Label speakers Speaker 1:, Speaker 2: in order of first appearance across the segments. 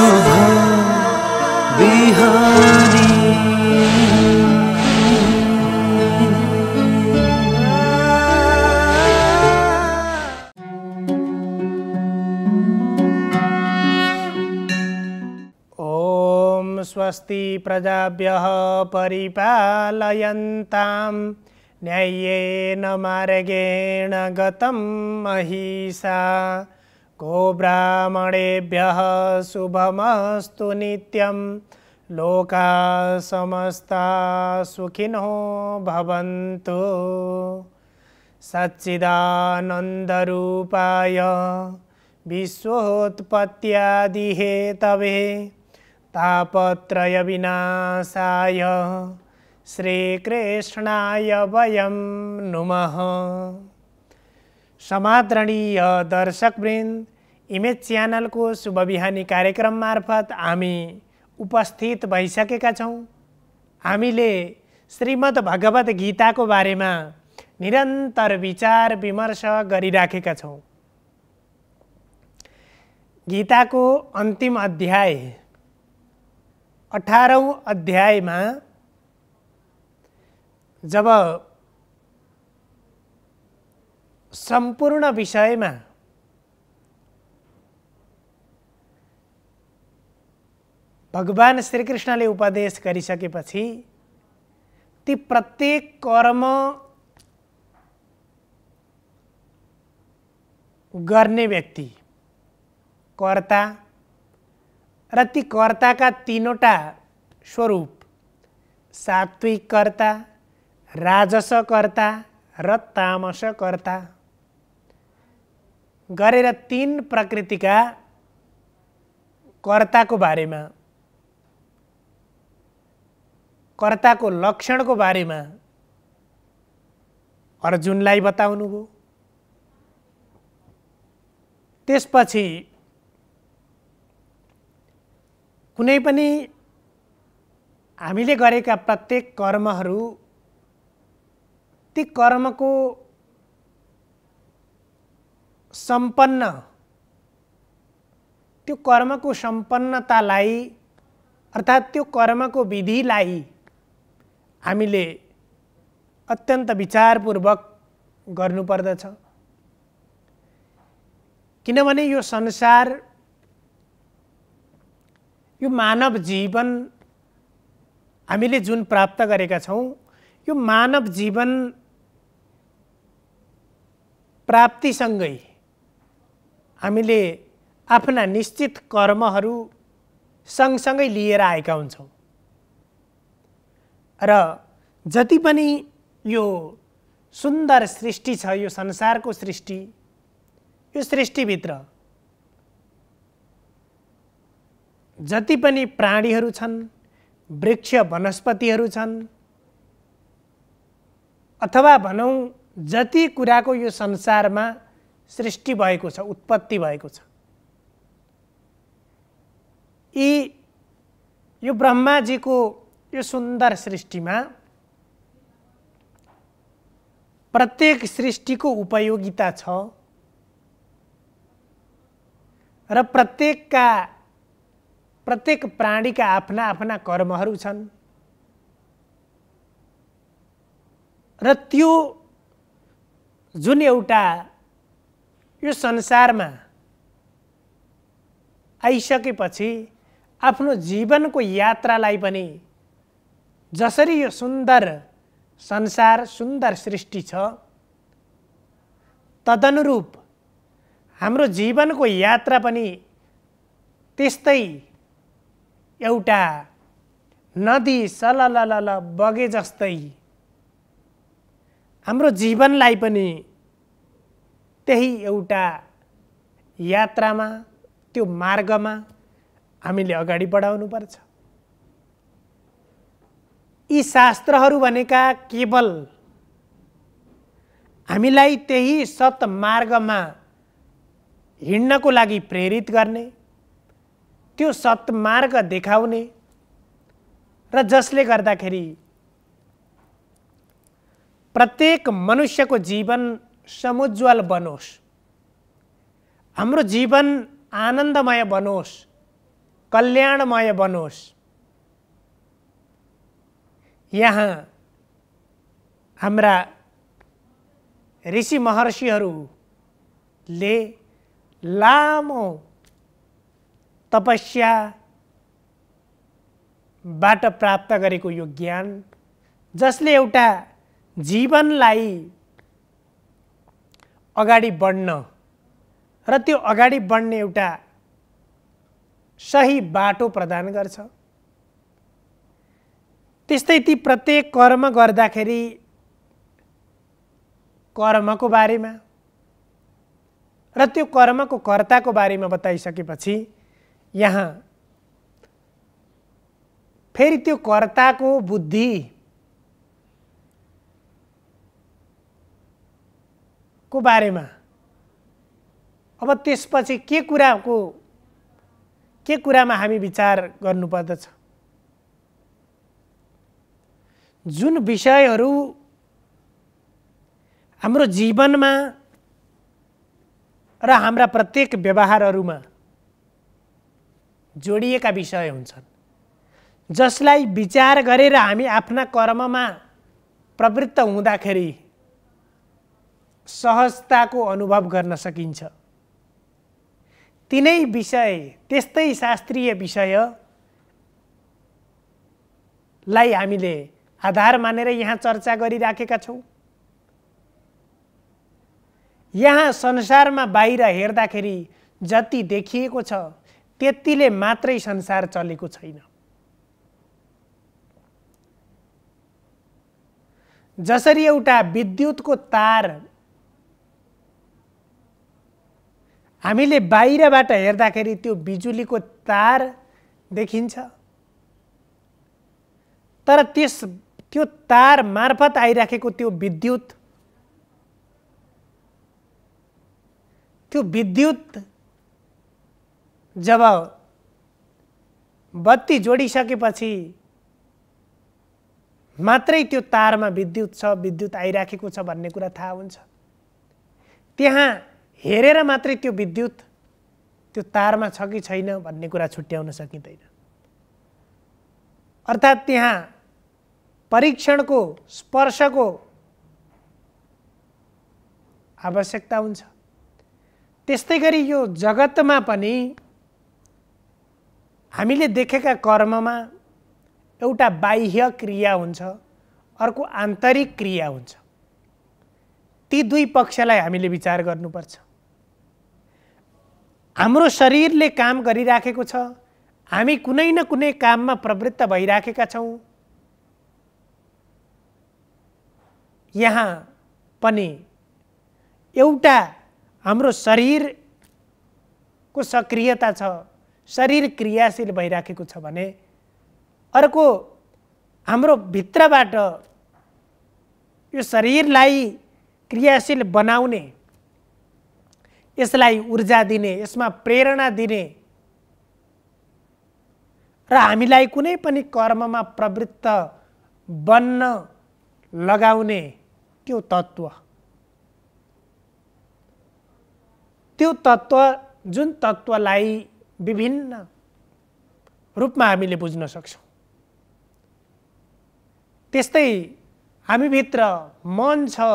Speaker 1: ॐ स्वस्ति प्रजाभ्यः परिपालयन्तां न्यायेन मार्गेण गतं महिषा को ब्राह्मणेभ्यः शुभमस्तु नित्यं लोका समस्ता सुखिनो भवन्तु सच्चिदानन्दरूपाय तापत्रय तापत्रयविनाशाय श्रीकृष्णा वयं नुमः समादरणीय दर्शकवृन्द इमेज च्यानलको शुभ बिहानी कार्यक्रम मार्फत हामी उपस्थित भइसकेका छौँ हामीले श्रीमद् भगवत गीताको बारेमा निरन्तर विचार विमर्श गरिराखेका छौँ गीताको अन्तिम अध्याय अठारौँ अध्यायमा जब सम्पूर्ण विषयमा भगवान् श्रीकृष्णले उपदेश गरिसकेपछि ती प्रत्येक कर्म गर्ने व्यक्ति कर्ता र ती कर्ताका तिनवटा स्वरूप सात्विक कर्ता कर्ता र कर्ता गरेर तीन प्रकृतिका कर्ताको बारेमा कर्ताको लक्षणको बारेमा अर्जुनलाई बताउनुभयो त्यसपछि कुनै पनि हामीले गरेका प्रत्येक कर्महरू ती कर्मको सम्पन्न त्यो कर्मको सम्पन्नतालाई अर्थात् त्यो कर्मको विधिलाई हामीले अत्यन्त विचारपूर्वक गर्नुपर्दछ किनभने यो संसार यो मानव जीवन हामीले जुन प्राप्त गरेका छौँ यो मानव जीवन प्राप्तिसँगै हामीले आफ्ना निश्चित कर्महरू सँगसँगै लिएर आएका हुन्छौँ र जति पनि यो सुन्दर सृष्टि छ यो संसारको सृष्टि यो सृष्टिभित्र जति पनि प्राणीहरू छन् वृक्ष वनस्पतिहरू छन् अथवा भनौँ जति कुराको यो संसारमा सृष्टि भएको छ उत्पत्ति भएको छ यी यो ब्रह्माजीको यो सुन्दर सृष्टिमा प्रत्येक सृष्टिको उपयोगिता छ र प्रत्येकका प्रत्येक प्राणीका आफ्ना आफ्ना कर्महरू छन् र त्यो जुन एउटा यो संसारमा आइसकेपछि आफ्नो जीवनको यात्रालाई पनि जसरी यो सुन्दर संसार सुन्दर सृष्टि छ तदनुरूप हाम्रो जीवनको यात्रा पनि त्यस्तै एउटा नदी सलल बगे जस्तै हाम्रो जीवनलाई पनि त्यही एउटा यात्रामा त्यो मार्गमा हामीले अगाडि बढाउनुपर्छ यी शास्त्रहरू भनेका केवल हामीलाई त्यही सतमार्गमा हिँड्नको लागि प्रेरित गर्ने त्यो सतमार्ग देखाउने र जसले गर्दाखेरि प्रत्येक मनुष्यको जीवन समुज्वल बनोस् हाम्रो जीवन आनन्दमय बनोस् कल्याणमय बनोस् यहाँ हाम्रा ऋषि महर्षिहरूले लामो तपस्याबाट प्राप्त गरेको यो ज्ञान जसले एउटा जीवनलाई अगाडि बढ्न र त्यो अगाडि बढ्ने एउटा सही बाटो प्रदान गर्छ त्यस्तै ती प्रत्येक कर्म गर्दाखेरि कर्मको बारेमा र त्यो कर्मको कर्ताको बारेमा बताइसकेपछि यहाँ फेरि त्यो कर्ताको बुद्धि को बारेमा अब त्यसपछि के कुराको के कुरामा हामी विचार गर्नुपर्दछ जुन विषयहरू हाम्रो जीवनमा र हाम्रा प्रत्येक व्यवहारहरूमा जोडिएका विषय हुन्छन् जसलाई विचार गरेर हामी आफ्ना कर्ममा प्रवृत्त हुँदाखेरि सहजताको अनुभव गर्न सकिन्छ तिनै विषय त्यस्तै शास्त्रीय विषयलाई हामीले आधार मानेर यहाँ चर्चा गरिराखेका छौँ यहाँ संसारमा बाहिर हेर्दाखेरि जति देखिएको छ त्यतिले मात्रै संसार चलेको छैन जसरी एउटा विद्युतको तार हामीले बाहिरबाट हेर्दाखेरि त्यो बिजुलीको तार देखिन्छ तर त्यस त्यो तार मार्फत आइराखेको त्यो विद्युत त्यो विद्युत जब बत्ती जोडिसकेपछि मात्रै त्यो तारमा विद्युत छ विद्युत आइराखेको छ भन्ने कुरा थाहा हुन्छ त्यहाँ हेरेर मात्रै त्यो विद्युत त्यो तारमा छ कि छैन भन्ने कुरा छुट्याउन सकिँदैन अर्थात् त्यहाँ परीक्षणको स्पर्शको आवश्यकता हुन्छ त्यस्तै गरी यो जगतमा पनि हामीले देखेका कर्ममा एउटा बाह्य क्रिया हुन्छ अर्को आन्तरिक क्रिया हुन्छ ती दुई पक्षलाई हामीले विचार गर्नुपर्छ हाम्रो शरीरले काम गरिराखेको छ हामी कुनै न कुनै काममा प्रवृत्त भइराखेका छौँ यहाँ पनि एउटा हाम्रो शरीरको सक्रियता छ शरीर क्रियाशील भइराखेको छ भने अर्को हाम्रो भित्रबाट यो शरीरलाई क्रियाशील बनाउने यसलाई ऊर्जा दिने यसमा प्रेरणा दिने र हामीलाई कुनै पनि कर्ममा प्रवृत्त बन्न लगाउने त्यो तत्त्व त्यो तत्त्व जुन तत्त्वलाई विभिन्न रूपमा हामीले बुझ्न सक्छौँ त्यस्तै हामीभित्र मन छ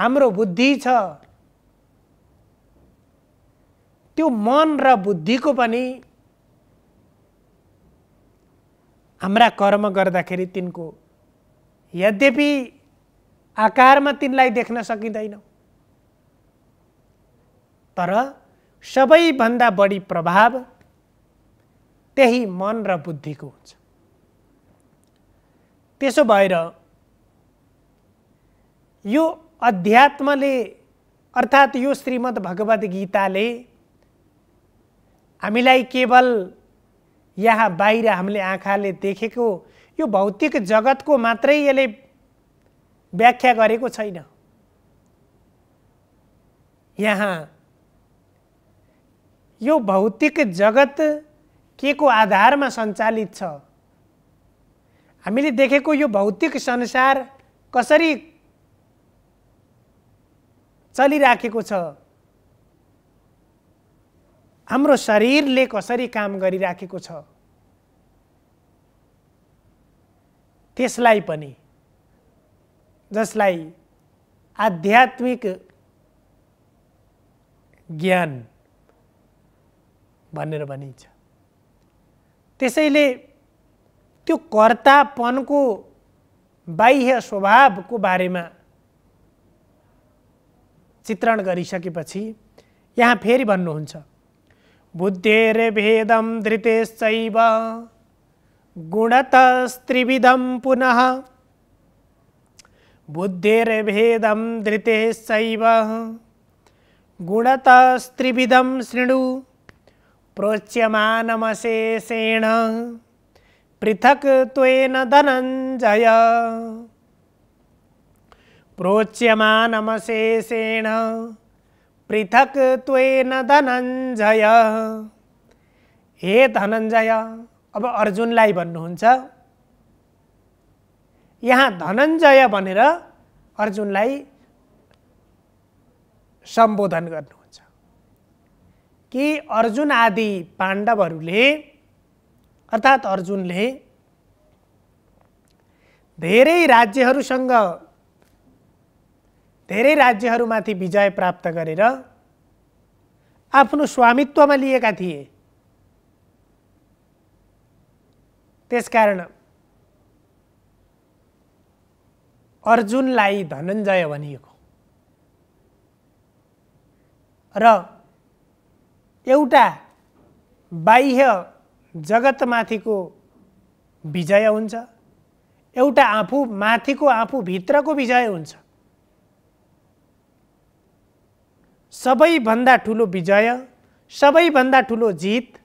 Speaker 1: हाम्रो बुद्धि छ त्यो मन र बुद्धिको पनि हाम्रा कर्म गर्दाखेरि तिनको यद्यपि आकारमा तिनलाई देख्न सकिँदैन तर सबैभन्दा बढी प्रभाव त्यही मन र बुद्धिको हुन्छ त्यसो भएर यो अध्यात्मले अर्थात् यो श्रीमद् भगवद् गीताले हामीलाई केवल यहाँ बाहिर हामीले आँखाले देखेको यो भौतिक जगतको मात्रै यसले व्याख्या गरेको छैन यहाँ यो भौतिक जगत के को आधारमा सञ्चालित छ हामीले देखेको यो भौतिक संसार कसरी चलिराखेको छ हाम्रो शरीरले कसरी काम गरिराखेको छ त्यसलाई पनि जसलाई आध्यात्मिक ज्ञान भनेर भनिन्छ त्यसैले त्यो कर्तापनको बाह्य स्वभावको बारेमा चित्रण गरिसकेपछि यहाँ फेरि भन्नुहुन्छ बुद्धेर्भेदं धृतेश्चैव गुणतस्त्रिविधं पुनः बुद्धेर्भेदं धृतेश्चैव गुणतस्त्रिविधं शृणु प्रोच्यमानमशेषेण पृथक त्वेन धनञ्जय प्रोच्यमानमशेषेण पृथक त्वेन धनञ्जय हे धनञ्जय अब अर्जुनलाई भन्नुहुन्छ यहाँ धनञ्जय भनेर अर्जुनलाई सम्बोधन गर्नुहुन्छ कि अर्जुन आदि पाण्डवहरूले अर्थात् अर्जुनले धेरै राज्यहरूसँग धेरै राज्यहरूमाथि विजय प्राप्त गरेर आफ्नो स्वामित्वमा लिएका थिए त्यसकारण अर्जुनलाई धनञ्जय भनिएको र एउटा बाह्य जगतमाथिको विजय हुन्छ एउटा आफू माथिको आफूभित्रको विजय हुन्छ सबैभन्दा ठुलो विजय सबैभन्दा ठुलो जित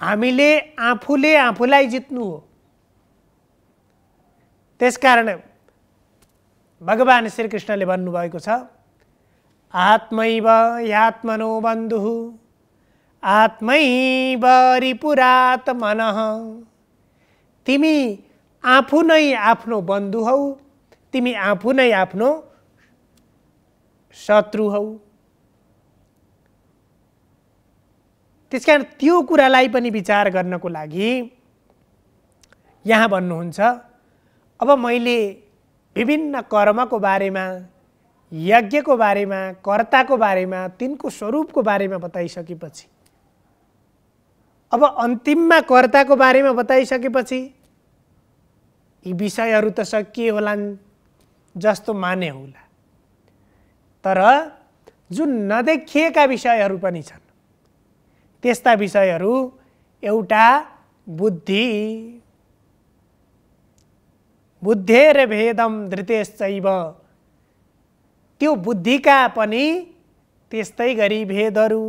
Speaker 1: हामीले आफूले आफूलाई जित्नु हो त्यसकारण भगवान् श्रीकृष्णले भन्नुभएको छ आत्मैव यात्मनो बन्धु आत्मैव रिपुरात्मन तिमी आफू नै आफ्नो बन्धु हौ तिमी आफू नै आफ्नो शत्रु हौ त्यस कारण त्यो कुरालाई पनि विचार गर्नको लागि यहाँ भन्नुहुन्छ अब मैले विभिन्न कर्मको बारेमा यज्ञको बारेमा कर्ताको बारेमा तिनको स्वरूपको बारेमा बताइसकेपछि अब अन्तिममा कर्ताको बारेमा बताइसकेपछि यी विषयहरू त सकिए होलान् जस्तो माने होला तर जुन नदेखिएका विषयहरू पनि छन् त्यस्ता विषयहरू एउटा बुद्धि बुद्धेर भेदम धृतेश्चैव त्यो बुद्धिका पनि त्यस्तै गरी भेदहरू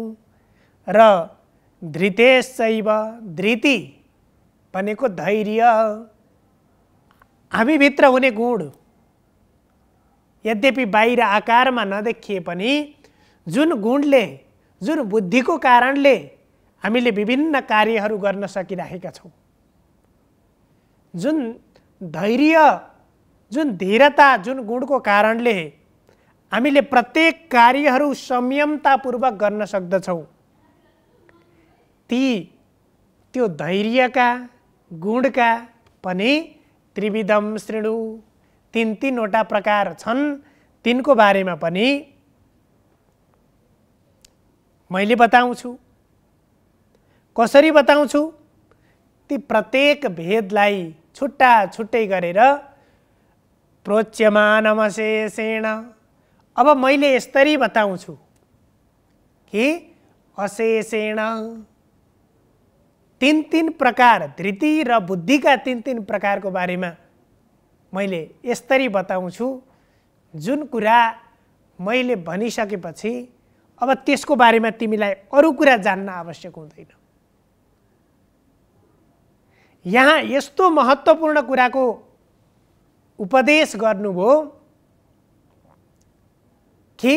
Speaker 1: र धृतेश्चैव धृति भनेको धैर्य हामीभित्र हुने गुण यद्यपि बाहिर आकारमा नदेखिए पनि जुन गुणले जुन बुद्धिको कारणले हामीले विभिन्न कार्यहरू गर्न सकिराखेका छौँ जुन धैर्य जुन धीरता जुन गुणको कारणले हामीले प्रत्येक कार्यहरू संयमतापूर्वक गर्न सक्दछौँ ती त्यो धैर्यका गुणका पनि त्रिविधम श्रेणु तिन तिनवटा प्रकार छन् तिनको बारेमा पनि मैले बताउँछु कसरी बताउँछु ती प्रत्येक भेदलाई छुट्टा छुट्टै गरेर प्रोच्यमानमशेषेण अब मैले यसरी बताउँछु कि अशेषेण तिन तिन प्रकार धृति र बुद्धिका तिन तिन प्रकारको बारेमा मैले यसरी बताउँछु जुन कुरा मैले भनिसकेपछि अब त्यसको बारेमा तिमीलाई अरू कुरा जान्न आवश्यक हुँदैन यहाँ यस्तो महत्त्वपूर्ण कुराको उपदेश गर्नुभयो कि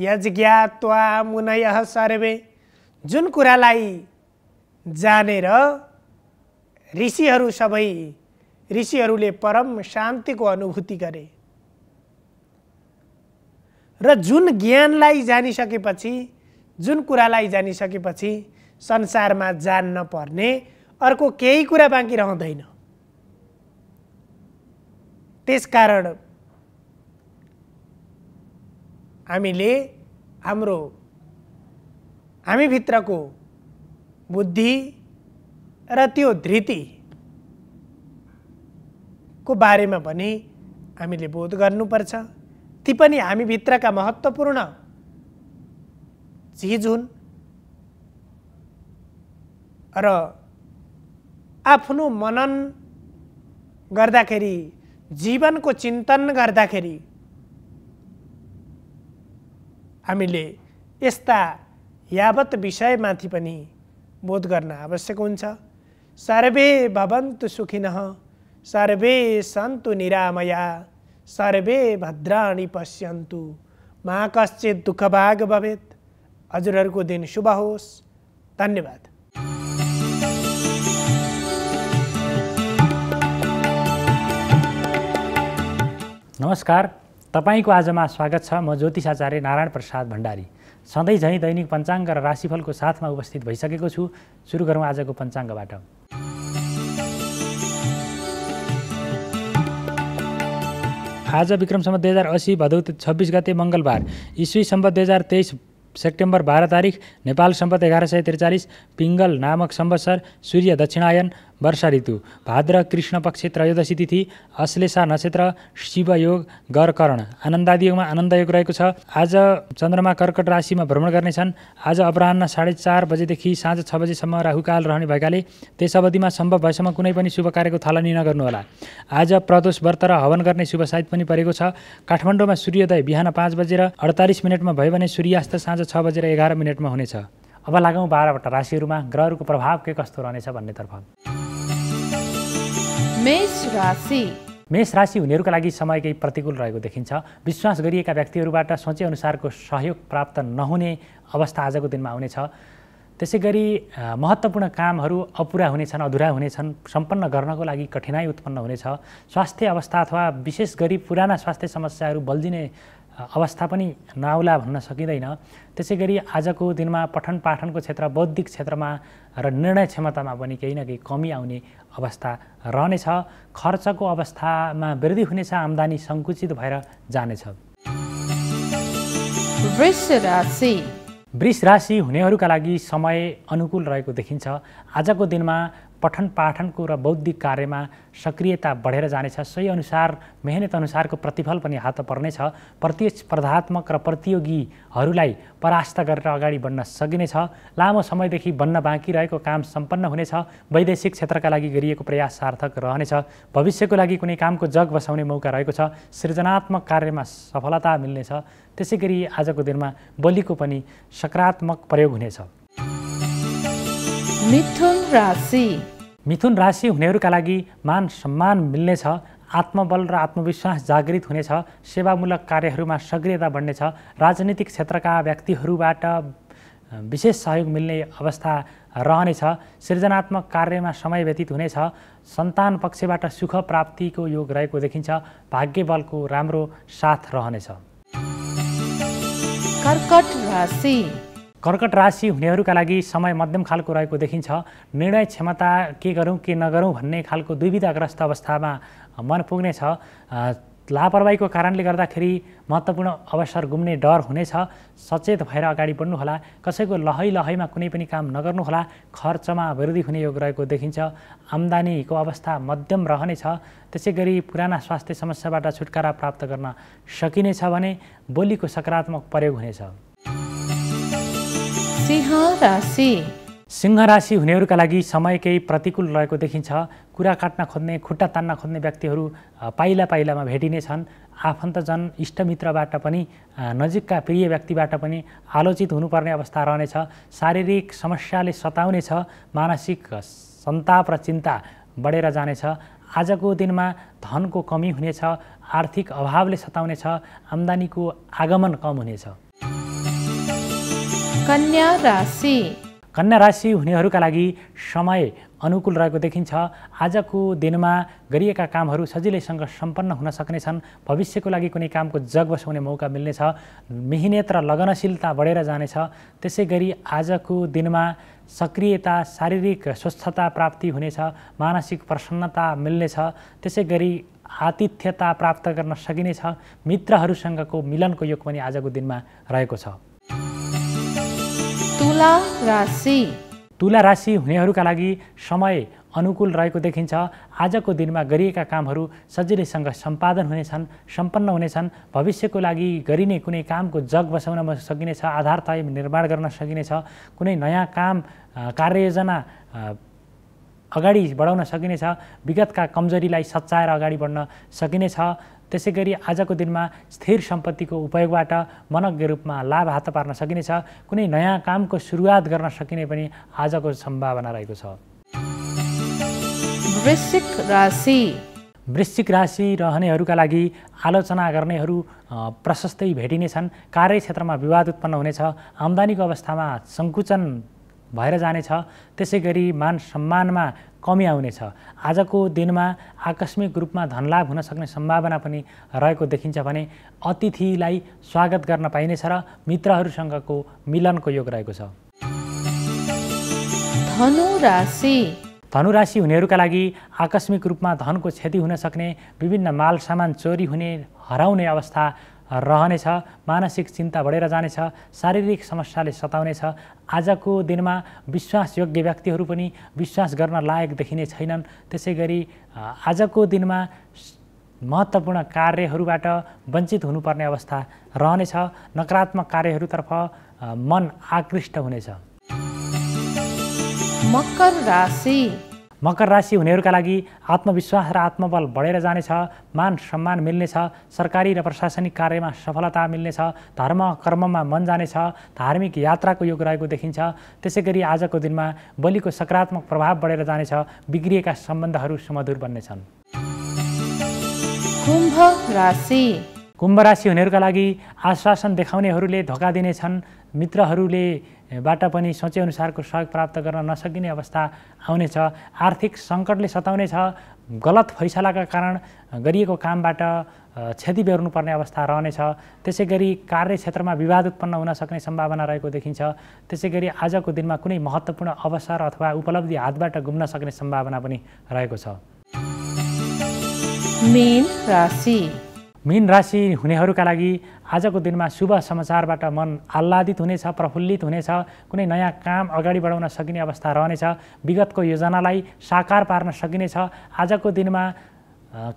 Speaker 1: यज्ञात्वा मुनय सर्वे जुन कुरालाई जानेर ऋषिहरू सबै ऋषिहरूले परम शान्तिको अनुभूति गरे र जुन ज्ञानलाई जानिसकेपछि जुन कुरालाई जानिसकेपछि संसारमा जान्न पर्ने अर्को केही कुरा बाँकी रहँदैन त्यसकारण हामीले हाम्रो हामीभित्रको बुद्धि र त्यो धृतिको बारेमा पनि हामीले बोध गर्नुपर्छ ती पनि हामीभित्रका महत्त्वपूर्ण चिज हुन् र आफ्नो मनन गर्दाखेरि जीवनको चिन्तन गर्दाखेरि हामीले यस्ता यावत विषयमाथि पनि बोध गर्न आवश्यक हुन्छ सर्वे भवन्तु सुखिन सर्वे सन्तु निरामया सर्वे भद्राणि पश्यन्तु मा कश्चित दुःखभाग भवेत् हजुरहरूको दिन शुभ होस् धन्यवाद
Speaker 2: नमस्कार तपाईँको आजमा स्वागत छ म ज्योतिष आचार्य नारायण प्रसाद भण्डारी सधैँ झैँ दैनिक पञ्चाङ्ग र राशिफलको साथमा उपस्थित भइसकेको छु सुरु गरौँ आजको पञ्चाङ्गबाट आज विक्रम विक्रमसम्म दुई हजार असी भदौ छब्बिस गते मङ्गलबार इस्वी सम्बत दुई हजार तेइस सेप्टेम्बर बाह्र तारिक नेपाल सम्बत एघार सय त्रिचालिस पिङ्गल नामक संवत्सर सूर्य दक्षिणायन वर्षा ऋतु भाद्र कृष्ण पक्ष त्रयोदशी तिथि अश्लेषा नक्षत्र शिवयोग गरकरण आनन्द योग रहेको छ आज चन्द्रमा कर्कट राशिमा भ्रमण गर्नेछन् आज अपराह साढे चार बजेदेखि साँझ छ बजेसम्म राहुकाल रहने भएकाले त्यस अवधिमा सम्भव भएसम्म कुनै पनि शुभ कार्यको थालनी नगर्नुहोला आज प्रदोष व्रत र हवन गर्ने शुभ साइत पनि परेको छ काठमाडौँमा सूर्योदय बिहान पाँच बजेर अडतालिस मिनटमा भयो भने सूर्यास्त साँझ छ बजेर एघार मिनटमा हुनेछ अब लागौँ बाह्रवटा राशिहरूमा ग्रहहरूको प्रभाव के कस्तो रहनेछ भन्नेतर्फ मेष राशि मेष राशि हुनेहरूका लागि समय केही प्रतिकूल रहेको देखिन्छ विश्वास गरिएका व्यक्तिहरूबाट सोचेअनुसारको सहयोग प्राप्त नहुने अवस्था आजको दिनमा आउनेछ त्यसै गरी महत्त्वपूर्ण कामहरू अपुरा हुनेछन् अधुरा हुनेछन् सम्पन्न गर्नको लागि कठिनाई उत्पन्न हुनेछ स्वास्थ्य अवस्था अथवा विशेष गरी पुराना स्वास्थ्य समस्याहरू बल्झिने अवस्था पनि नआउला भन्न सकिँदैन त्यसै गरी आजको दिनमा पठन पाठनको क्षेत्र बौद्धिक क्षेत्रमा र निर्णय क्षमतामा पनि केही न केही कमी आउने अवस्था रहनेछ खर्चको अवस्थामा वृद्धि हुनेछ आम्दानी सङ्कुचित भएर जानेछ वृष राशि हुनेहरूका लागि समय अनुकूल रहेको देखिन्छ आजको दिनमा पठन पाठनको र बौद्धिक कार्यमा सक्रियता बढेर जानेछ सही अनुसार मेहनत मेहनतअनुसारको प्रतिफल पनि हात पर्नेछ प्रतिस्पर्धात्मक र प्रतियोगीहरूलाई परास्त गरेर अगाडि बढ्न सकिनेछ लामो समयदेखि बन्न बाँकी रहेको काम सम्पन्न हुनेछ वैदेशिक क्षेत्रका लागि गरिएको प्रयास सार्थक रहनेछ भविष्यको लागि कुनै कामको जग बसाउने मौका रहेको छ सृजनात्मक कार्यमा सफलता मिल्नेछ त्यसै गरी आजको दिनमा बोलीको पनि सकारात्मक प्रयोग हुनेछ मिथुन राशि मिथुन राशि हुनेहरूका लागि मान सम्मान मिल्नेछ आत्मबल र आत्मविश्वास जागृत हुनेछ सेवामूलक कार्यहरूमा सक्रियता बढ्नेछ राजनीतिक क्षेत्रका व्यक्तिहरूबाट विशेष सहयोग मिल्ने अवस्था रहनेछ सृजनात्मक कार्यमा समय व्यतीत हुनेछ सन्तान पक्षबाट सुख प्राप्तिको योग रहेको देखिन्छ भाग्य बलको राम्रो साथ रहनेछ कर्कट राशि कर्कट राशि हुनेहरूका लागि समय मध्यम खालको रहेको देखिन्छ निर्णय क्षमता के गरौँ के नगरौँ भन्ने खालको दुविधाग्रस्त अवस्थामा मन पुग्नेछ लापरवाहीको कारणले गर्दाखेरि महत्त्वपूर्ण अवसर गुम्ने डर हुनेछ सचेत भएर अगाडि बढ्नुहोला कसैको लहै लहैमा कुनै पनि काम नगर्नुहोला खर्चमा वृद्धि हुने योग रहेको देखिन्छ आम्दानीको अवस्था मध्यम रहनेछ त्यसै गरी पुराना स्वास्थ्य समस्याबाट छुटकारा प्राप्त गर्न सकिनेछ भने बोलीको सकारात्मक प्रयोग हुनेछ सिंह राशि सिंह राशि हुनेहरूका लागि समय केही प्रतिकूल रहेको देखिन्छ कुरा काट्न खोज्ने खुट्टा तान्न खोज्ने व्यक्तिहरू पाइला पाइलामा भेटिने छन् आफन्तजन इष्टमित्रबाट पनि नजिकका प्रिय व्यक्तिबाट पनि आलोचित हुनुपर्ने अवस्था रहनेछ शारीरिक समस्याले सताउनेछ मानसिक सन्ताप र चिन्ता बढेर जानेछ आजको दिनमा धनको कमी हुनेछ आर्थिक अभावले सताउनेछ आम्दानीको आगमन कम हुनेछ कन्या राशि कन्या राशि हुनेहरूका लागि समय अनुकूल रहेको देखिन्छ आजको दिनमा गरिएका कामहरू सजिलैसँग सम्पन्न हुन सक्नेछन् भविष्यको लागि कुनै कामको जग बसाउने मौका मिल्नेछ मिहिनेत र लगनशीलता बढेर जानेछ त्यसै गरी आजको दिनमा सक्रियता शारीरिक स्वस्थता प्राप्ति हुनेछ मानसिक प्रसन्नता मिल्नेछ त्यसै गरी आतिथ्यता प्राप्त गर्न सकिनेछ मित्रहरूसँगको मिलनको योग पनि आजको दिनमा रहेको छ तुला राशि तुला राशि हुनेहरूका लागि समय अनुकूल रहेको देखिन्छ आजको दिनमा गरिएका कामहरू सजिलैसँग सम्पादन हुनेछन् सम्पन्न हुनेछन् भविष्यको लागि गरिने कुनै कामको जग बसाउन सकिनेछ आधार तय निर्माण गर्न सकिनेछ कुनै नयाँ काम कार्ययोजना अगाडि बढाउन सकिनेछ विगतका कमजोरीलाई सच्चाएर अगाडि बढ्न सकिनेछ त्यसै गरी आजको दिनमा स्थिर सम्पत्तिको उपयोगबाट मनज्ञ रूपमा लाभ हात पार्न सकिनेछ कुनै नयाँ कामको सुरुवात गर्न सकिने पनि आजको सम्भावना रहेको छ वृश्चिक राशि वृश्चिक राशि रहनेहरूका लागि आलोचना गर्नेहरू प्रशस्तै भेटिनेछन् कार्यक्षेत्रमा विवाद उत्पन्न हुनेछ आम्दानीको अवस्थामा सङ्कुचन भएर जानेछ त्यसै गरी मान सम्मानमा कमी आउनेछ आजको दिनमा आकस्मिक रूपमा धनलाभ हुन सक्ने सम्भावना पनि रहेको देखिन्छ भने अतिथिलाई स्वागत गर्न पाइनेछ र मित्रहरूसँगको मिलनको योग रहेको छ धनु राशि धनु राशि हुनेहरूका लागि आकस्मिक रूपमा धनको क्षति हुन सक्ने विभिन्न माल सामान चोरी हुने हराउने अवस्था रहनेछ मानसिक चिन्ता बढेर जानेछ शारीरिक समस्याले सताउनेछ आजको दिनमा विश्वासयोग्य व्यक्तिहरू पनि विश्वास गर्न लायक देखिने छैनन् त्यसै गरी आजको दिनमा महत्त्वपूर्ण कार्यहरूबाट वञ्चित हुनुपर्ने अवस्था रहनेछ नकारात्मक कार्यहरूतर्फ मन आकृष्ट हुनेछ मकर राशि मकर राशि हुनेहरूका लागि आत्मविश्वास र आत्मबल बढेर जानेछ मान सम्मान मिल्नेछ सरकारी र प्रशासनिक कार्यमा सफलता मिल्नेछ धर्म कर्ममा मन जानेछ धार्मिक यात्राको योग रहेको देखिन्छ त्यसै गरी आजको दिनमा बलिको सकारात्मक प्रभाव बढेर जानेछ बिग्रिएका सम्बन्धहरू सुमधुर बन्नेछन् कुम्भ राशि कुम्भ राशि हुनेहरूका लागि आश्वासन देखाउनेहरूले धोका दिनेछन् मित्रहरूले बाट पनि सोचेअनुसारको सहयोग प्राप्त गर्न नसकिने अवस्था आउनेछ आर्थिक सङ्कटले सताउनेछ गलत फैसलाका कारण गरिएको कामबाट क्षति बेहोर्नुपर्ने अवस्था रहनेछ त्यसै गरी कार्यक्षेत्रमा विवाद उत्पन्न हुन सक्ने सम्भावना रहेको देखिन्छ त्यसै गरी आजको दिनमा कुनै महत्त्वपूर्ण अवसर अथवा उपलब्धि हातबाट घुम्न सक्ने सम्भावना पनि रहेको छ मेन राशि हुनेहरूका लागि आजको दिनमा शुभ समाचारबाट मन आह्लादित हुनेछ प्रफुल्लित हुनेछ कुनै नयाँ काम अगाडि बढाउन सकिने अवस्था रहनेछ विगतको योजनालाई साकार पार्न सकिनेछ आजको दिनमा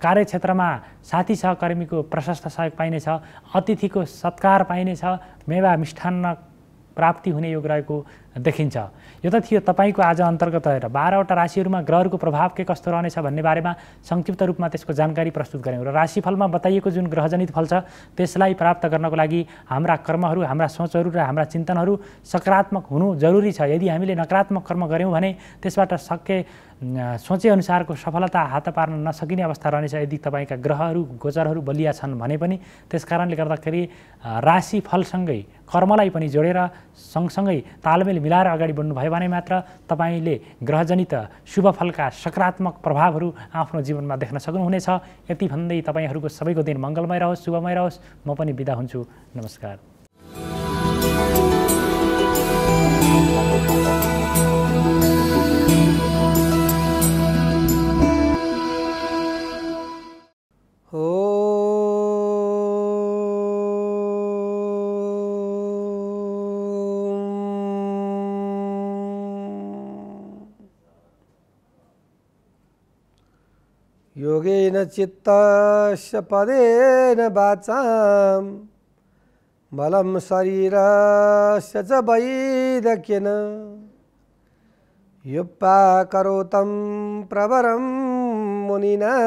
Speaker 2: कार्यक्षेत्रमा साथी सहकर्मीको प्रशस्त सहयोग पाइनेछ अतिथिको सत्कार पाइनेछ मेवा मिष्ठान्न प्राप्ति हुने योग रहेको देखिन्छ यो त थियो तपाईँको आज अन्तर्गत रहेर बाह्रवटा राशिहरूमा ग्रहहरूको प्रभाव के कस्तो रहनेछ भन्ने बारेमा संक्षिप्त रूपमा त्यसको जानकारी प्रस्तुत गऱ्यौँ र राशिफलमा बताइएको जुन ग्रहजनित फल छ त्यसलाई प्राप्त गर्नको लागि हाम्रा कर्महरू हाम्रा सोचहरू र हाम्रा चिन्तनहरू सकारात्मक हुनु जरुरी छ यदि हामीले नकारात्मक कर्म गऱ्यौँ भने त्यसबाट सके सोचेअनुसारको सफलता हात पार्न नसकिने अवस्था रहनेछ यदि तपाईँका ग्रहहरू गोचरहरू बलिया छन् भने पनि त्यस कारणले गर्दाखेरि राशिफलसँगै कर्मलाई पनि जोडेर सँगसँगै तालमेल मिलाएर अगाडि बढ्नुभयो भने मात्र तपाईँले ग्रहजनित शुभफलका सकारात्मक प्रभावहरू आफ्नो जीवनमा देख्न सक्नुहुनेछ यति भन्दै तपाईँहरूको सबैको दिन मङ्गलमय रहोस् शुभमय रहोस् म पनि बिदा हुन्छु नमस्कार हो
Speaker 3: योगेन चित्तस्य पदेन वाचां बलं शरीरस्य च वैदक्यन युप्पाकरोतं प्रवरं मुनीनां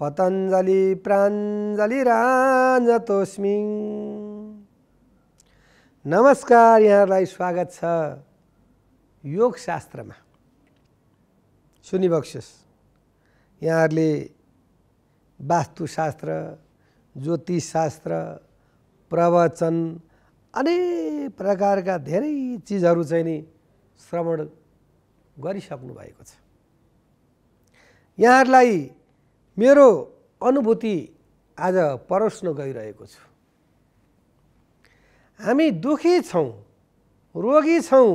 Speaker 3: पतञ्जलि प्राञ्जलिराञ्जतोस्मि नमस्कार यहाँलाई स्वागत छ योगशास्त्रमा सुनिबक्सियोस् यहाँहरूले वास्तुशास्त्र ज्योतिषशास्त्र प्रवचन अनेक प्रकारका धेरै चिजहरू चाहिँ नि श्रवण गरिसक्नु भएको छ यहाँहरूलाई मेरो अनुभूति आज परोस्न गइरहेको छु हामी दुखी छौँ रोगी छौँ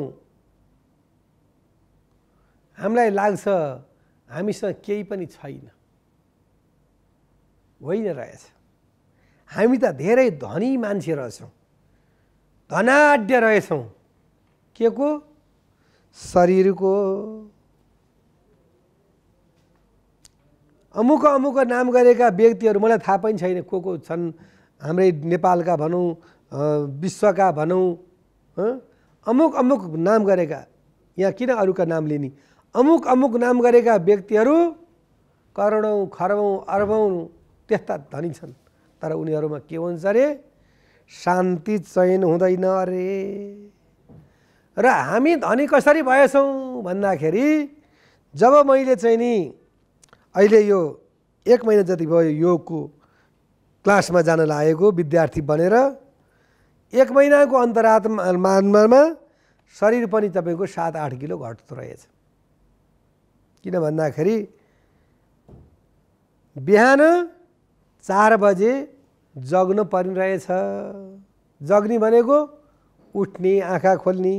Speaker 3: हामीलाई लाग्छ हामीसँग केही पनि छैन होइन रहेछ हामी त धेरै धनी मान्छे रहेछौँ धनाढ्य रहेछौँ के को शरीरको अमुक अमुक नाम गरेका व्यक्तिहरू मलाई थाहा पनि छैन को को छन् हाम्रै नेपालका भनौँ विश्वका भनौँ अमुक अमुक नाम गरेका यहाँ किन अरूका नाम लिने अमुक अमुक नाम गरेका व्यक्तिहरू करोडौँ खरबौँ अर्बौँ त्यस्ता धनी छन् तर उनीहरूमा के हुन्छ अरे शान्ति चयन हुँदैन अरे र हामी धनी कसरी भएछौँ भन्दाखेरि जब मैले चाहिँ नि अहिले यो एक महिना जति भयो योगको क्लासमा जान लागेको विद्यार्थी बनेर एक महिनाको अन्तरात्मा शरीर पनि तपाईँको सात आठ किलो घट्दो रहेछ किन भन्दाखेरि बिहान चार बजे जग्न पर्ने रहेछ जग्ने भनेको उठ्ने आँखा खोल्ने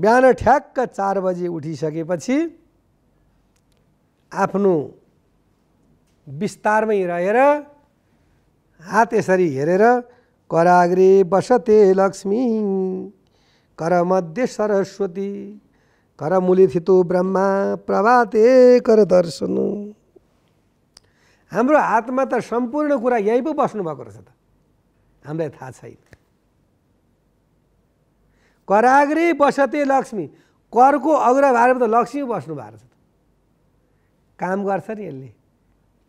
Speaker 3: बिहान ठ्याक्क चार बजे उठिसकेपछि आफ्नो विस्तारमै रहेर हात यसरी हेरेर कराग्रे बसते लक्ष्मी करमध्ये सरस्वती करमुलिथितो ब्रह्मा प्रभाते कर दर्शन हाम्रो हातमा त सम्पूर्ण कुरा यहीँ पो बस्नुभएको रहेछ त हामीलाई थाहा छैन कराग्री बसते लक्ष्मी करको अग्र भारमा त लक्ष्मी बस्नु भएको रहेछ काम गर्छ नि यसले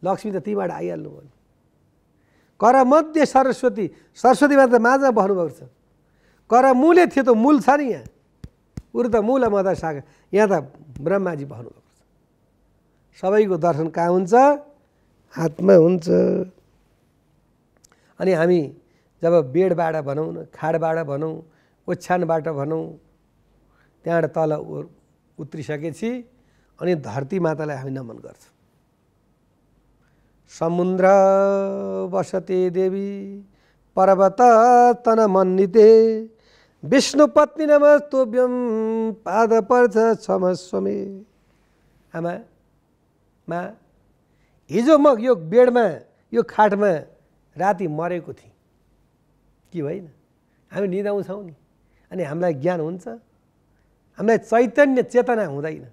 Speaker 3: लक्ष्मी त तीबाट आइहाल्नु भयो कर मध्य सरस्वती सरस्वतीमा त माझ बस्नुभएको छ कर मूले थियो त मूल छ नि यहाँ उरु त मूल माता साग यहाँ त ब्रह्माजी भन्नुभएको छ सबैको दर्शन कहाँ हुन्छ हातमा हुन्छ अनि हामी जब बेडबाट भनौँ न खाडबाट भनौँ ओछ्यानबाट भनौँ त्यहाँबाट तल उत्रिसकेपछि अनि धरती मातालाई हामी नमन गर्छौँ समुद्र बसते देवी पर्वत तन मन्निते विष्णु विष्णुपत्नी नमस्तोभ्यम पाद पर्छ क्षमस्वमे आमा मा हिजो म यो बेडमा यो खाटमा राति मरेको थिएँ कि होइन हामी निदाउँछौँ नि अनि हामीलाई ज्ञान हुन्छ हामीलाई चैतन्य चेतना हुँदैन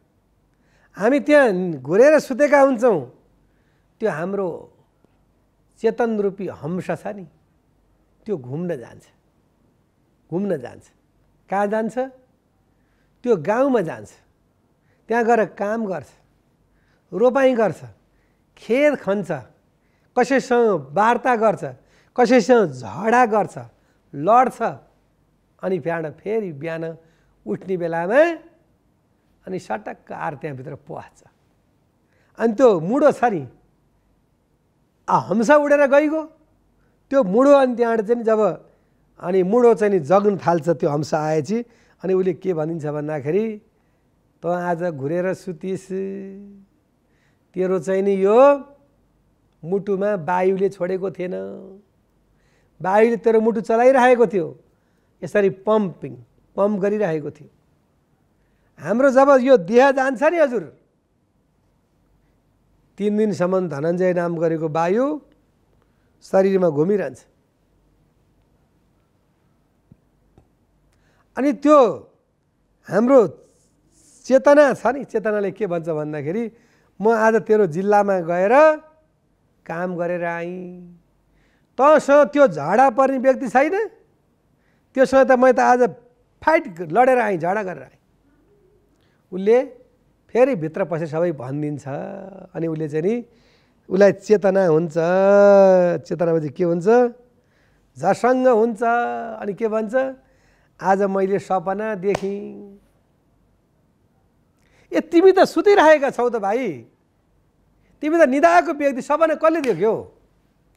Speaker 3: हामी त्यहाँ घुरेर सुतेका हुन्छौँ त्यो हाम्रो चेतन रूपी हम्स छ नि त्यो घुम्न जान्छ घुम्न जान्छ कहाँ जान्छ त्यो गाउँमा जान्छ त्यहाँ गएर काम गर्छ रोपाइँ गर्छ खेत खन्छ कसैसँग वार्ता गर्छ कसैसँग झगडा गर्छ लड्छ अनि बिहान फेरि बिहान उठ्ने बेलामा अनि सटक्क आएर त्यहाँभित्र पस्छ अनि त्यो मुडो छ नि हम्सा उडेर गइगयो त्यो मुडो अनि त्यहाँबाट चाहिँ जब अनि मुडो चाहिँ नि जग्न थाल्छ त्यो हम्स आएपछि अनि उसले के भनिन्छ भन्दाखेरि त आज घुरेर सुतिस तेरो चाहिँ नि यो मुटुमा वायुले छोडेको थिएन वायुले तेरो मुटु चलाइरहेको थियो यसरी पम्पिङ पम्प गरिरहेको थियो हाम्रो जब यो देह जान्छ नि हजुर तिन दिनसम्म धनञ्जय नाम गरेको वायु शरीरमा घुमिरहन्छ अनि त्यो हाम्रो चेतना छ नि चेतनाले के भन्छ भन्दाखेरि म आज तेरो जिल्लामा गएर काम गरेर आएँ तँसँग त्यो झाडा पर्ने व्यक्ति छैन त्योसँग त मैले त आज फाइट लडेर आएँ झाडा गरेर आएँ उसले फेरि भित्र पसेर सबै भनिदिन्छ अनि उसले चाहिँ नि उसलाई चेतना हुन्छ चेतनामा चाहिँ के हुन्छ झसङ्ग हुन्छ अनि के भन्छ आज मैले सपना देखेँ ए तिमी त सुतिरहेका छौ त भाइ तिमी त निदाएको व्यक्ति सपना कसले देख्यो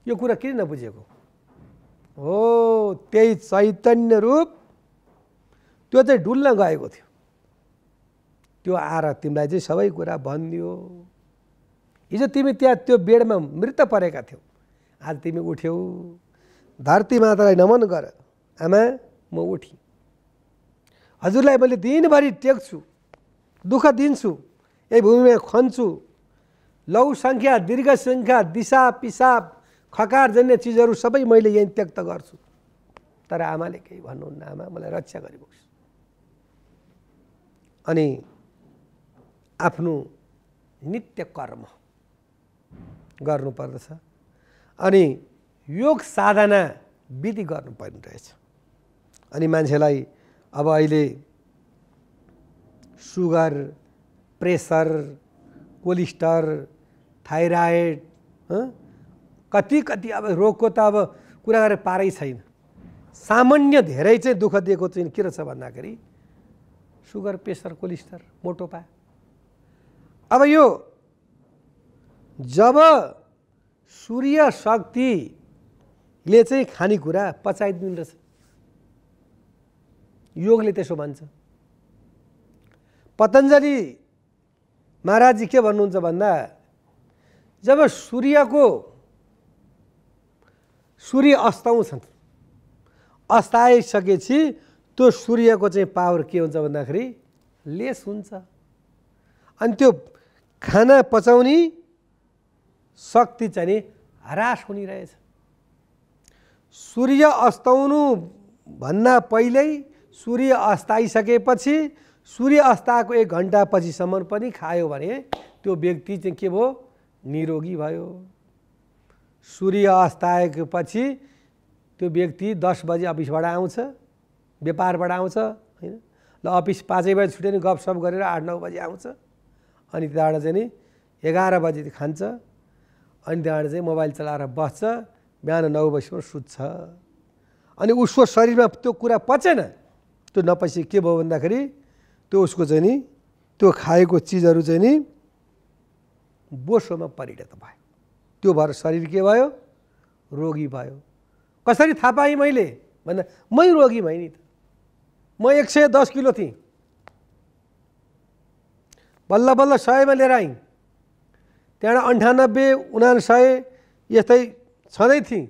Speaker 3: यो कुरा किन नबुझेको हो त्यही चैतन्य रूप त्यो चाहिँ डुल्न गएको थियो त्यो आएर तिमीलाई चाहिँ सबै कुरा भनिदियो हिजो तिमी त्यहाँ त्यो बेडमा मृत परेका थियौ आज तिमी उठ्यौ धरती मातालाई नमन गर आमा म उठेँ हजुरलाई मैले दिनभरि टेक्छु दुःख दिन्छु यही भूमिमा खन्छु लौ सङ्ख्या दीर्घ सङ्ख्या दिशा पिसाब खकार जन्य चिजहरू सबै मैले यहीँ त्यक्त गर्छु तर आमाले केही भन्नुहुन्न आमा मलाई रक्षा गरिबोस् अनि आफ्नो नित्य कर्म गर्नुपर्दछ अनि योग साधना विधि गर्नुपर्ने रहेछ अनि मान्छेलाई अब अहिले सुगर प्रेसर कोलिस्टर थाइराइड कति कति अब रोगको त अब कुरा गरेर पारै छैन सामान्य धेरै चाहिँ दुःख दिएको चाहिँ के रहेछ भन्दाखेरि सुगर प्रेसर कोलिस्टर मोटोपा अब यो जब सूर्य शक्तिले चाहिँ खानेकुरा पचाइदिँदो रहेछ योगले त्यसो भन्छ पतञ्जलि महाराजी के भन्नुहुन्छ भन्दा जब सूर्यको सूर्य अस्ताउँछन् अस्ताइसकेपछि त्यो सूर्यको चाहिँ पावर के हुन्छ भन्दाखेरि लेस हुन्छ अनि त्यो खाना पचाउने शक्ति चाहिँ ह्रास हुने रहेछ सूर्य अस्ताउनु भन्दा पहिल्यै सूर्य अस्ताइसकेपछि सूर्य अस्ताएको एक घन्टा पछिसम्म पनि खायो भने त्यो व्यक्ति चाहिँ के भयो निरोगी भयो सूर्य अस्ताएको पछि त्यो व्यक्ति दस बजी अफिसबाट आउँछ व्यापारबाट आउँछ होइन ल अफिस पाँचै बजी छुट्यो भने गफसप गरेर आठ नौ बजी आउँछ अनि त्यहाँबाट चाहिँ नि एघार बजी खान्छ अनि त्यहाँबाट चाहिँ मोबाइल चलाएर बस्छ बिहान नौ बजीसम्म सुत्छ अनि उसको शरीरमा त्यो कुरा पचेन त्यो नपाइसके के भयो भन्दाखेरि त्यो उसको चाहिँ नि त्यो खाएको चिजहरू चाहिँ नि बोसोमा परिणत भयो त्यो भएर शरीर के भयो रोगी भयो कसरी थाहा पाएँ मैले भन्दा मै रोगी भएँ नि त म एक सय दस किलो थिएँ बल्ल बल्ल सयमा लिएर आएँ त्यहाँबाट अन्ठानब्बे उना सय यस्तै छँदै थिएँ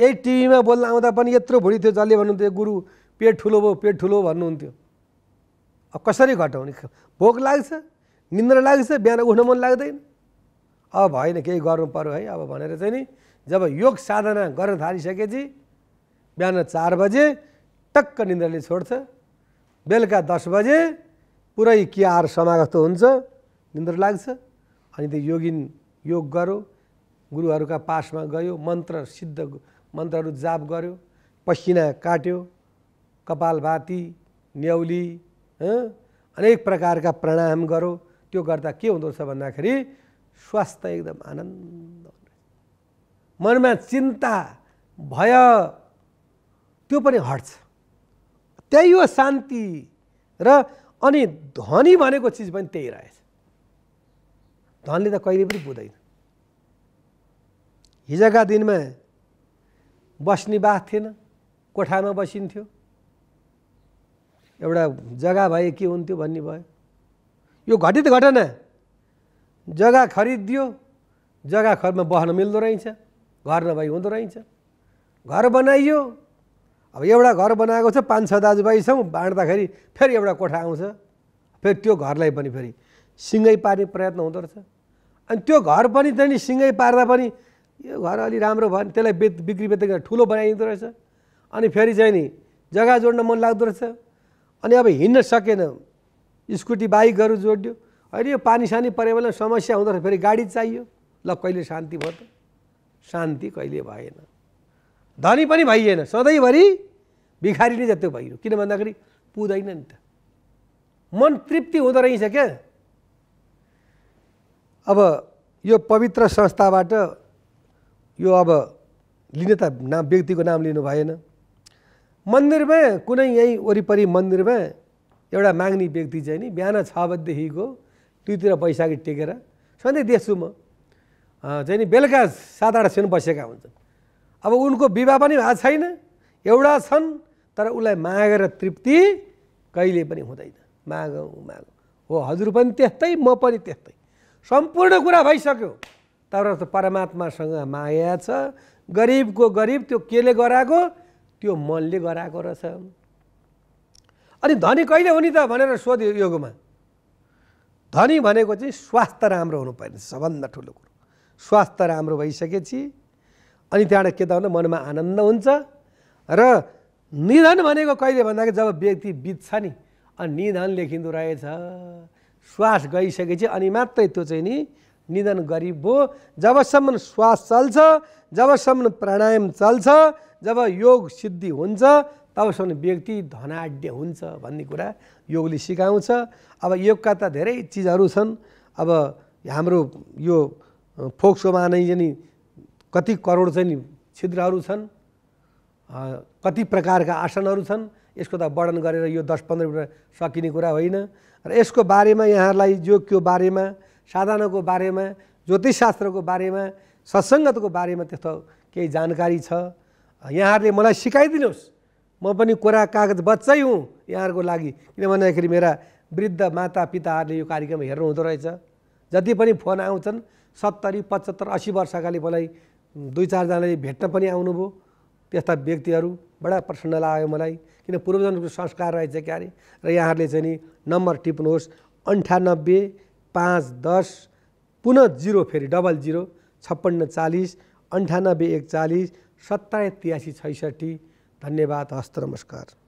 Speaker 3: यही टिभीमा बोल्न आउँदा पनि यत्रो भुँडी थियो जसले भन्नुहुन्थ्यो गुरु पेट ठुलो भयो पेट ठुलो भन्नुहुन्थ्यो अब कसरी घटाउने भोक लाग्छ निन्द्रा लाग्छ बिहान उठ्न मन लाग्दैन अब भएन केही गर्नु पऱ्यो है अब भनेर चाहिँ नि जब योग साधना गर्न थालिसकेपछि बिहान चार बजे टक्क निन्द्राले छोड्छ बेलुका दस बजे पुरै कियार समागत हुन्छ निन्द्रा लाग्छ अनि त्यो योगिन योग गर्यो गुरुहरूका पासमा गयो मन्त्र सिद्ध मन्त्रहरू जाप गर्यो पसिना काट्यो कपालभाती न्याउली अनेक प्रकारका प्राणायाम गरौँ त्यो गर्दा के हुँदो रहेछ भन्दाखेरि स्वास्थ्य एकदम आनन्द मनमा चिन्ता भय त्यो पनि हट्छ त्यही हो शान्ति र अनि धनी भनेको चिज पनि त्यही रहेछ धनले त कहिले पनि बुझ्दैन हिजोका दिनमा बस्ने बाथ थिएन कोठामा बसिन्थ्यो एउटा जग्गा भए के हुन्थ्यो भन्ने भयो यो घटित घटना जग्गा खरिदियो जग्गा खरमा बस्न मिल्दो रहेछ घर नभई हुँदो रहेछ घर बनाइयो अब एउटा घर बनाएको छ पाँच छ दाजुभाइ छौँ बाँड्दाखेरि फेरि एउटा कोठा आउँछ फेरि त्यो घरलाई पनि फेरि सिँगै पार्ने प्रयत्न हुँदो रहेछ अनि त्यो घर पनि त्यहाँनिर सिँगै पार्दा पनि यो घर अलि राम्रो भयो भने त्यसलाई बेच बिक्री बेच्दै ठुलो बनाइदिँदो रहेछ अनि फेरि चाहिँ नि जग्गा जोड्न मन लाग्दो रहेछ अनि अब हिँड्न सकेन स्कुटी बाइकहरू जोडियो होइन यो पानी सानी परे भने समस्या हुँदा फेरि गाडी चाहियो ल कहिले शान्ति भयो त शान्ति कहिले भएन धनी पनि भइएन सधैँभरि भिखारी नै जस्तो भइयो किन भन्दाखेरि पुग्दैन नि त मन तृप्ति हुँदो रहेछ क्या अब यो पवित्र संस्थाबाट यो अब लिने त नाम व्यक्तिको नाम लिनु भएन मन्दिरमा कुनै यहीँ वरिपरि मन्दिरमा एउटा माग्ने व्यक्ति चाहिँ नि बिहान छ बजीदेखिको दुईतिर बैशाखी टेकेर सधैँ देख्छु म चाहिँ नि बेलुका सात छिन बसेका हुन्छन् अब उनको विवाह पनि भएको छैन एउटा छन् तर उसलाई मागेर तृप्ति कहिले पनि हुँदैन मागौँ मागौँ हो हजुर पनि त्यस्तै म पनि त्यस्तै सम्पूर्ण कुरा भइसक्यो तर परमात्मासँग माया छ गरिबको गरिब त्यो केले गराएको त्यो मनले गराएको रहेछ अनि धनी कहिले हुने त भनेर सोध्यो योगमा धनी भनेको चाहिँ स्वास्थ्य राम्रो हुनु पर्ने सबभन्दा ठुलो कुरो स्वास्थ्य राम्रो भइसकेपछि अनि त्यहाँबाट के त भन्दा मनमा आनन्द हुन्छ र निधन भनेको कहिले भन्दाखेरि जब व्यक्ति बित्छ नि अनि निधन लेखिँदो रहेछ श्वास गइसकेपछि अनि मात्रै त्यो चाहिँ नि निधन गरिब हो जबसम्म श्वास चल्छ जबसम्म प्राणायाम चल्छ जब योग सिद्धि हुन्छ तबसम्म व्यक्ति धनाढ्य हुन्छ भन्ने कुरा योगले सिकाउँछ अब योगका त धेरै चिजहरू छन् अब हाम्रो यो फोक्सोमा नै जाने कति करोड चाहिँ छिद्रहरू छन् कति प्रकारका आसनहरू छन् यसको त वर्णन गरेर यो दस पन्ध्र मिनट सकिने कुरा होइन र यसको बारेमा यहाँहरूलाई योगको बारेमा साधनाको बारेमा ज्योतिषशास्त्रको बारेमा सत्सङ्गतको बारेमा त्यस्तो केही जानकारी छ यहाँहरूले मलाई सिकाइदिनुहोस् म पनि कोरा कागज बच्चै हुँ यहाँहरूको लागि किन भन्दाखेरि मेरा वृद्ध माता पिताहरूले यो कार्यक्रम हेर्नु हुँदो रहेछ जति पनि फोन आउँछन् सत्तरी पचहत्तर असी वर्षकाले मलाई दुई चारजनाले भेट्न पनि आउनुभयो त्यस्ता व्यक्तिहरू बडा प्रसन्न लाग्यो मलाई किन पूर्वजनको संस्कार रहेछ क्यारे र यहाँहरूले चाहिँ नि नम्बर टिप्नुहोस् अन्ठानब्बे पाँच दस पुनः जिरो फेरि डबल जिरो छप्पन्न चालिस अन्ठानब्बे एकचालिस सत्ताइस तियासी छैसठी धन्यवाद हस्त नमस्कार